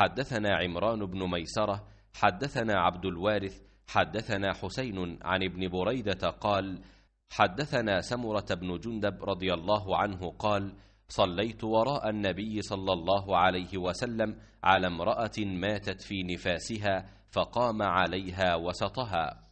حدثنا عمران بن ميسرة حدثنا عبد الوارث حدثنا حسين عن ابن بريدة قال حدثنا سمرة بن جندب رضي الله عنه قال صليت وراء النبي صلى الله عليه وسلم على امرأة ماتت في نفاسها فقام عليها وسطها